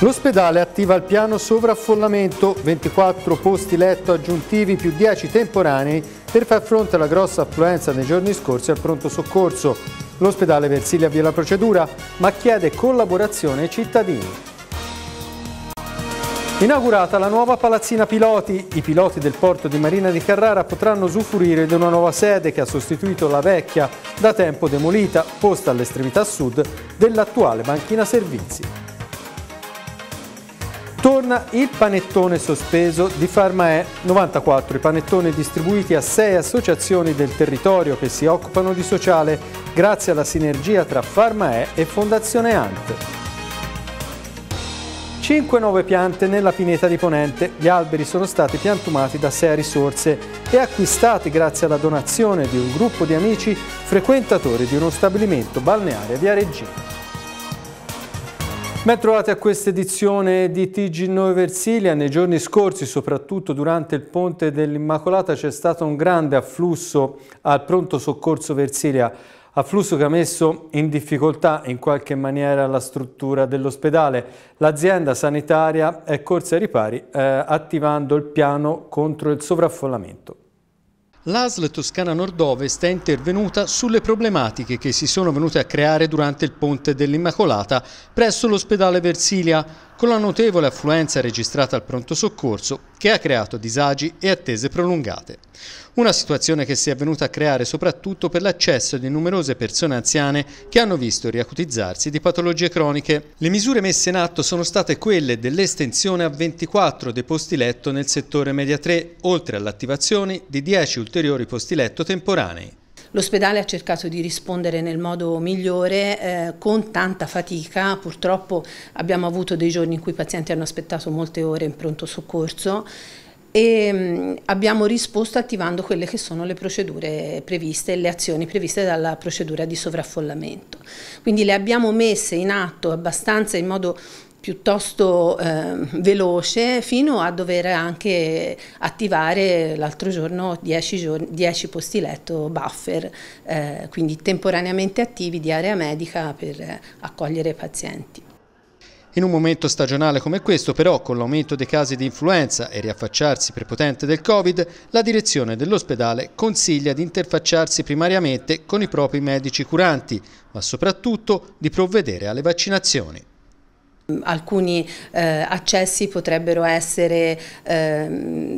L'ospedale attiva il piano sovraffollamento, 24 posti letto aggiuntivi più 10 temporanei per far fronte alla grossa affluenza nei giorni scorsi al pronto soccorso. L'ospedale Versilia avvia la procedura, ma chiede collaborazione ai cittadini. Inaugurata la nuova palazzina piloti, i piloti del porto di Marina di Carrara potranno usufruire di una nuova sede che ha sostituito la vecchia, da tempo demolita, posta all'estremità sud dell'attuale banchina servizi. Torna il panettone sospeso di Farmae 94, i panettoni distribuiti a sei associazioni del territorio che si occupano di sociale grazie alla sinergia tra Farmae e Fondazione Ante. 5 nuove piante nella pineta di Ponente. Gli alberi sono stati piantumati da sei risorse e acquistati grazie alla donazione di un gruppo di amici frequentatori di uno stabilimento balneare di Areggino. Ben trovati a questa edizione di TG9 Versilia. Nei giorni scorsi, soprattutto durante il ponte dell'Immacolata, c'è stato un grande afflusso al pronto soccorso Versilia, afflusso che ha messo in difficoltà in qualche maniera la struttura dell'ospedale. L'azienda sanitaria è corsa ai ripari eh, attivando il piano contro il sovraffollamento. L'ASL Toscana Nord-Ovest è intervenuta sulle problematiche che si sono venute a creare durante il ponte dell'Immacolata presso l'ospedale Versilia con la notevole affluenza registrata al pronto soccorso che ha creato disagi e attese prolungate. Una situazione che si è venuta a creare soprattutto per l'accesso di numerose persone anziane che hanno visto riacutizzarsi di patologie croniche. Le misure messe in atto sono state quelle dell'estensione a 24 dei posti letto nel settore media 3, oltre all'attivazione di 10 ulteriori posti letto temporanei. L'ospedale ha cercato di rispondere nel modo migliore eh, con tanta fatica, purtroppo abbiamo avuto dei giorni in cui i pazienti hanno aspettato molte ore in pronto soccorso e mm, abbiamo risposto attivando quelle che sono le procedure previste, le azioni previste dalla procedura di sovraffollamento. Quindi le abbiamo messe in atto abbastanza in modo piuttosto eh, veloce fino a dover anche attivare l'altro giorno 10, giorni, 10, posti letto buffer, eh, quindi temporaneamente attivi di area medica per accogliere i pazienti. In un momento stagionale come questo, però, con l'aumento dei casi di influenza e riaffacciarsi prepotente del Covid, la direzione dell'ospedale consiglia di interfacciarsi primariamente con i propri medici curanti, ma soprattutto di provvedere alle vaccinazioni. Alcuni eh, accessi potrebbero essere eh,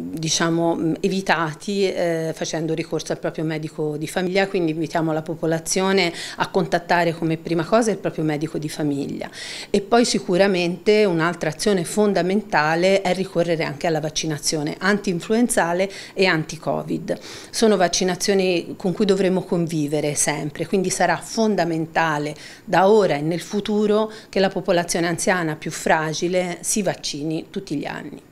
diciamo, evitati eh, facendo ricorso al proprio medico di famiglia, quindi invitiamo la popolazione a contattare come prima cosa il proprio medico di famiglia. E poi sicuramente un'altra azione fondamentale è ricorrere anche alla vaccinazione anti-influenzale e anti-covid. Sono vaccinazioni con cui dovremo convivere sempre, quindi sarà fondamentale da ora e nel futuro che la popolazione anziana italiana più fragile si vaccini tutti gli anni.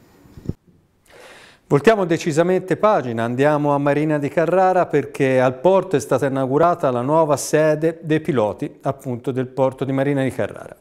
Voltiamo decisamente pagina, andiamo a Marina di Carrara perché al porto è stata inaugurata la nuova sede dei piloti appunto del porto di Marina di Carrara.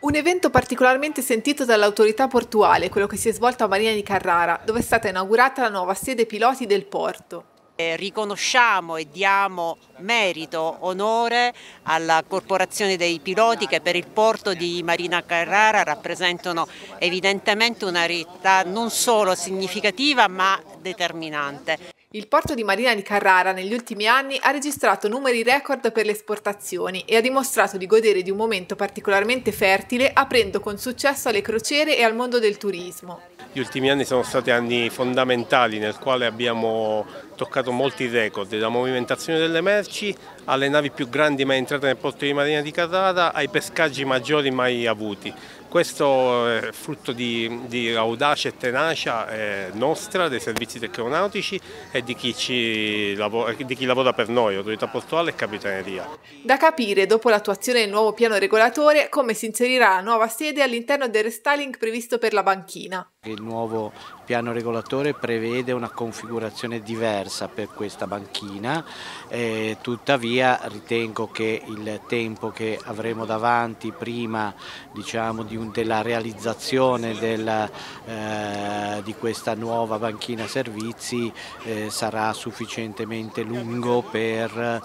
Un evento particolarmente sentito dall'autorità portuale, quello che si è svolto a Marina di Carrara, dove è stata inaugurata la nuova sede piloti del porto. Eh, riconosciamo e diamo merito, onore alla Corporazione dei Piloti che per il porto di Marina Carrara rappresentano evidentemente una realtà non solo significativa ma determinante. Il porto di Marina di Carrara negli ultimi anni ha registrato numeri record per le esportazioni e ha dimostrato di godere di un momento particolarmente fertile, aprendo con successo alle crociere e al mondo del turismo. Gli ultimi anni sono stati anni fondamentali nel quale abbiamo toccato molti record, dalla movimentazione delle merci alle navi più grandi mai entrate nel porto di Marina di Carrara, ai pescaggi maggiori mai avuti. Questo è frutto di, di audacia e tenacia eh, nostra, dei servizi tecnonautici e di chi, lavora, eh, di chi lavora per noi, autorità portuale e capitaneria. Da capire, dopo l'attuazione del nuovo piano regolatore, come si inserirà la nuova sede all'interno del restyling previsto per la banchina. Il nuovo piano regolatore prevede una configurazione diversa per questa banchina, eh, tuttavia ritengo che il tempo che avremo davanti prima diciamo, di un, della realizzazione della, eh, di questa nuova banchina servizi eh, sarà sufficientemente lungo per eh,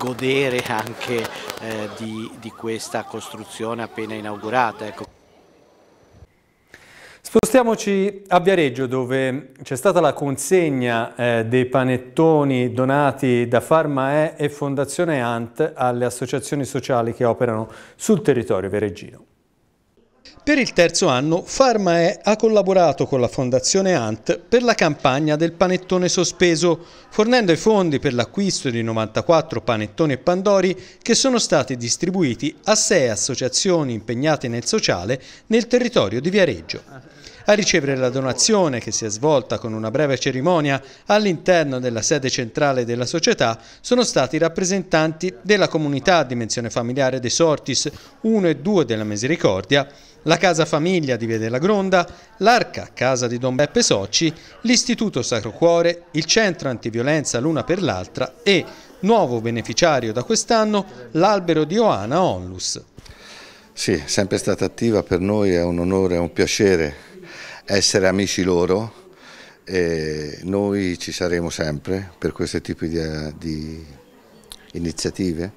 godere anche eh, di, di, questa costruzione appena inaugurata. Ecco. Spostiamoci a Viareggio dove c'è stata la consegna eh, dei panettoni donati da Farmae e Fondazione Ant alle associazioni sociali che operano sul territorio viareggino. Per il terzo anno Farmae ha collaborato con la Fondazione Ant per la campagna del panettone sospeso, fornendo i fondi per l'acquisto di 94 panettoni e pandori che sono stati distribuiti a sei associazioni impegnate nel sociale nel territorio di Viareggio a ricevere la donazione che si è svolta con una breve cerimonia all'interno della sede centrale della società sono stati i rappresentanti della comunità a dimensione familiare dei Sortis 1 e 2 della Misericordia, la Casa Famiglia di Via della Gronda, l'Arca Casa di Don Beppe Socci, l'Istituto Sacro Cuore, il Centro Antiviolenza l'una per l'altra e, nuovo beneficiario da quest'anno, l'Albero di Oana Onlus. Sì, sempre stata attiva, per noi è un onore, è un piacere essere amici loro e noi ci saremo sempre per questi tipi di, di iniziative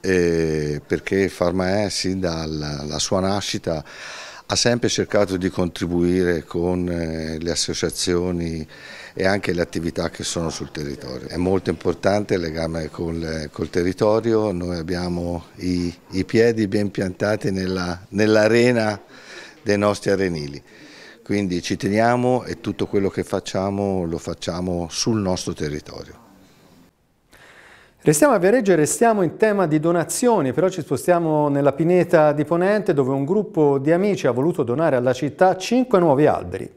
e perché Farmaè sin dalla sua nascita ha sempre cercato di contribuire con eh, le associazioni e anche le attività che sono sul territorio. È molto importante il legame col, col territorio, noi abbiamo i, i, piedi ben piantati nell'arena nell dei nostri arenili quindi ci teniamo e tutto quello che facciamo lo facciamo sul nostro territorio. Restiamo a Viareggio e restiamo in tema di donazioni, però ci spostiamo nella pineta di Ponente dove un gruppo di amici ha voluto donare alla città 5 nuovi alberi.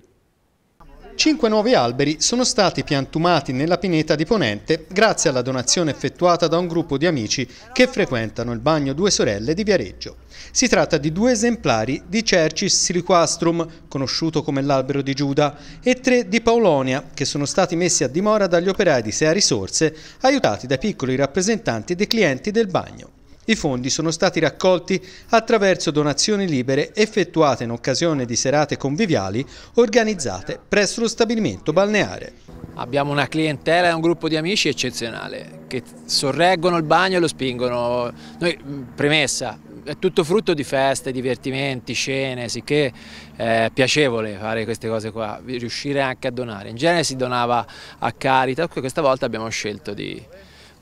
Cinque nuovi alberi sono stati piantumati nella pineta di Ponente grazie alla donazione effettuata da un gruppo di amici che frequentano il bagno Due Sorelle di Viareggio. Si tratta di due esemplari di Cercis siliquastrum, conosciuto come l'albero di Giuda, e tre di Paolonia, che sono stati messi a dimora dagli operai di Sea Risorse, aiutati dai piccoli rappresentanti dei clienti del bagno. I fondi sono stati raccolti attraverso donazioni libere effettuate in occasione di serate conviviali organizzate presso lo stabilimento balneare. Abbiamo una clientela e un gruppo di amici eccezionale che sorreggono il bagno e lo spingono. Noi, premessa, è tutto frutto di feste, divertimenti, scene, sicché è eh, piacevole fare queste cose qua, riuscire anche a donare. In genere si donava a carità, questa volta abbiamo scelto di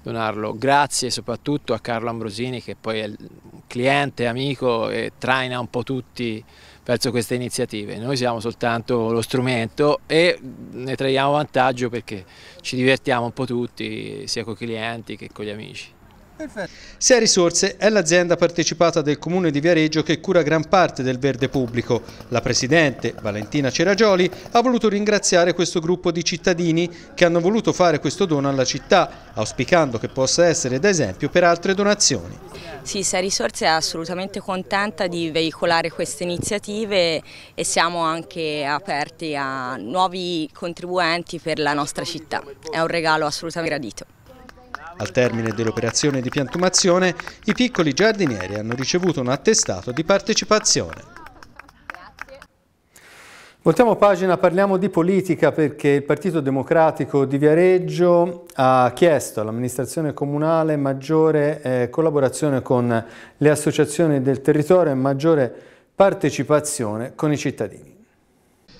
donarlo. Grazie soprattutto a Carlo Ambrosini che poi è cliente, amico e traina un po' tutti verso queste iniziative. Noi siamo soltanto lo strumento e ne traiamo vantaggio perché ci divertiamo un po' tutti, sia con i clienti che con gli amici. Perfetto. Sea Risorse è l'azienda partecipata del comune di Viareggio che cura gran parte del verde pubblico. La presidente, Valentina Ceragioli, ha voluto ringraziare questo gruppo di cittadini che hanno voluto fare questo dono alla città, auspicando che possa essere d'esempio per altre donazioni. Sì, Sea Risorse è assolutamente contenta di veicolare queste iniziative e siamo anche aperti a nuovi contribuenti per la nostra città. È un regalo assolutamente gradito. Al termine dell'operazione di piantumazione, i piccoli giardinieri hanno ricevuto un attestato di partecipazione. Voltiamo pagina, parliamo di politica perché il Partito Democratico di Viareggio ha chiesto all'amministrazione comunale maggiore eh, collaborazione con le associazioni del territorio e maggiore partecipazione con i cittadini.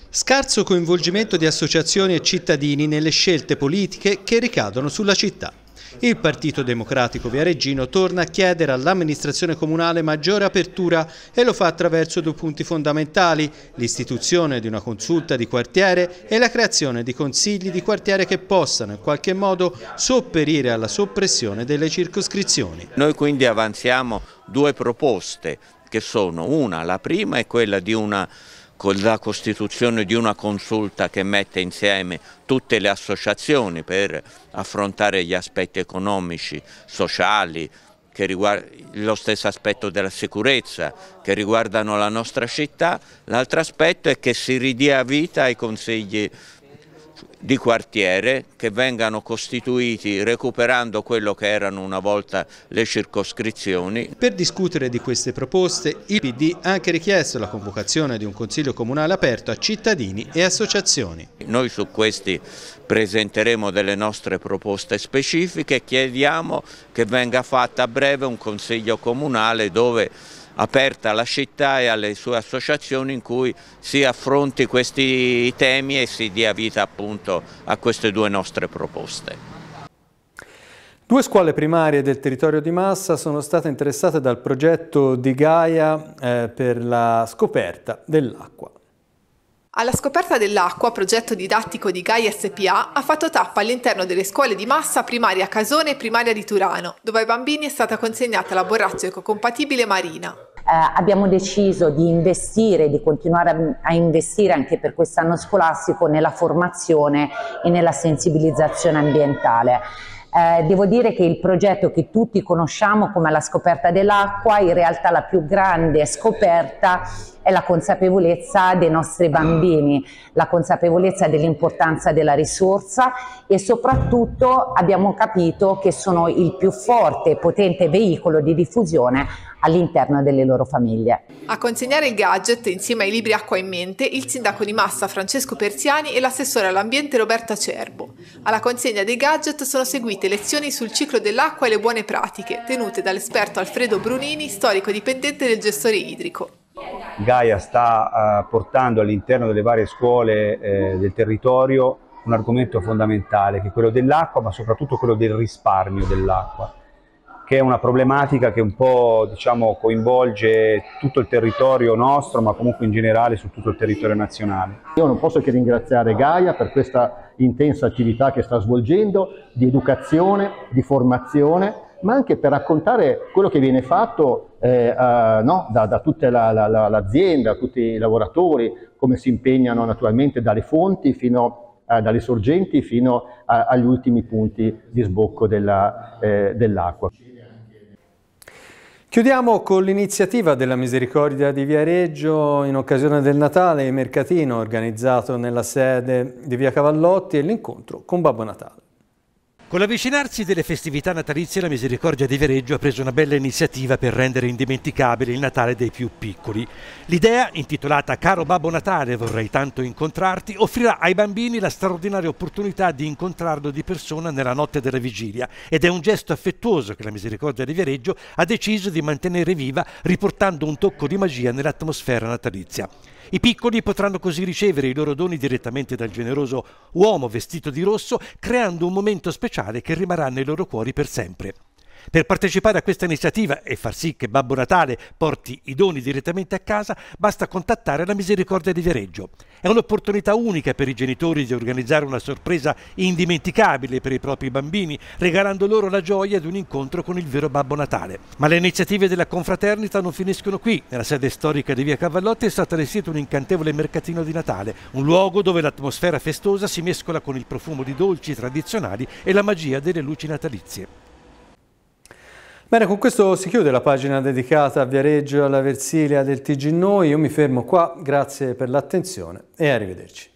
Scarso coinvolgimento di associazioni e cittadini nelle scelte politiche che ricadono sulla città. Il Partito Democratico Viareggino torna a chiedere all'amministrazione comunale maggiore apertura e lo fa attraverso due punti fondamentali, l'istituzione di una consulta di quartiere e la creazione di consigli di quartiere che possano in qualche modo sopperire alla soppressione delle circoscrizioni. Noi quindi avanziamo due proposte che sono una, la prima è quella di una con la costituzione di una consulta che mette insieme tutte le associazioni per affrontare gli aspetti economici, sociali, che lo stesso aspetto della sicurezza, che riguardano la nostra città, l'altro aspetto è che si ridia vita ai consigli di quartiere che vengano costituiti recuperando quello che erano una volta le circoscrizioni. Per discutere di queste proposte il PD ha anche richiesto la convocazione di un Consiglio Comunale aperto a cittadini e associazioni. Noi su questi presenteremo delle nostre proposte specifiche e chiediamo che venga fatta a breve un Consiglio Comunale dove aperta alla città e alle sue associazioni in cui si affronti questi temi e si dia vita appunto a queste due nostre proposte. Due scuole primarie del territorio di Massa sono state interessate dal progetto di Gaia eh, per la scoperta dell'acqua. Alla scoperta dell'acqua, progetto didattico di Gai SPA, ha fatto tappa all'interno delle scuole di massa primaria Casone e primaria di Turano, dove ai bambini è stata consegnata la borraccia ecocompatibile Marina. Eh, abbiamo deciso di investire, di continuare a, a investire anche per quest'anno scolastico nella formazione e nella sensibilizzazione ambientale. Eh, devo dire che il progetto che tutti conosciamo come la scoperta dell'acqua, in realtà la più grande scoperta è la consapevolezza dei nostri bambini, la consapevolezza dell'importanza della risorsa e soprattutto abbiamo capito che sono il più forte e potente veicolo di diffusione all'interno delle loro famiglie. A consegnare il gadget insieme ai libri Acqua in Mente il sindaco di Massa Francesco Persiani e l'assessore all'ambiente Roberta Cerbo. Alla consegna dei gadget sono seguite lezioni sul ciclo dell'acqua e le buone pratiche tenute dall'esperto Alfredo Brunini, storico dipendente del gestore idrico. Gaia sta eh, portando all'interno delle varie scuole eh, del territorio un argomento fondamentale che è quello dell'acqua ma soprattutto quello del risparmio dell'acqua che è una problematica che un po' diciamo, coinvolge tutto il territorio nostro, ma comunque in generale su tutto il territorio nazionale. Io non posso che ringraziare Gaia per questa intensa attività che sta svolgendo di educazione, di formazione ma anche per raccontare quello che viene fatto eh, uh, no? da, da, tutta la, la, la, l'azienda, da tutti i lavoratori, come si impegnano naturalmente dalle fonti fino, uh, dalle sorgenti fino a, agli ultimi punti di sbocco della, eh, dell'acqua. Chiudiamo con l'iniziativa della Misericordia di Viareggio in occasione del Natale e Mercatino organizzato nella sede di Via Cavallotti e l'incontro con Babbo Natale. Con l'avvicinarsi delle festività natalizie la Misericordia di Vereggio ha preso una bella iniziativa per rendere indimenticabile il Natale dei più piccoli. L'idea, intitolata Caro Babbo Natale vorrei tanto incontrarti, offrirà ai bambini la straordinaria opportunità di incontrarlo di persona nella notte della vigilia ed è un gesto affettuoso che la Misericordia di Vereggio ha deciso di mantenere viva riportando un tocco di magia nell'atmosfera natalizia. I piccoli potranno così ricevere i loro doni direttamente dal generoso uomo vestito di rosso, creando un momento speciale che rimarrà nei loro cuori per sempre. Per partecipare a questa iniziativa e far sì che Babbo Natale porti i doni direttamente a casa, basta contattare la Misericordia di Viareggio. È un'opportunità unica per i genitori di organizzare una sorpresa indimenticabile per i propri bambini, regalando loro la gioia di un incontro con il vero Babbo Natale. Ma le iniziative della confraternita non finiscono qui. Nella sede storica di Via Cavallotti è stato allestito un incantevole mercatino di Natale, un luogo dove l'atmosfera festosa si mescola con il profumo di dolci tradizionali e la magia delle luci natalizie. Bene, con questo si chiude la pagina dedicata a Viareggio e alla Versilia del TG Noi. Io mi fermo qua, grazie per l'attenzione e arrivederci.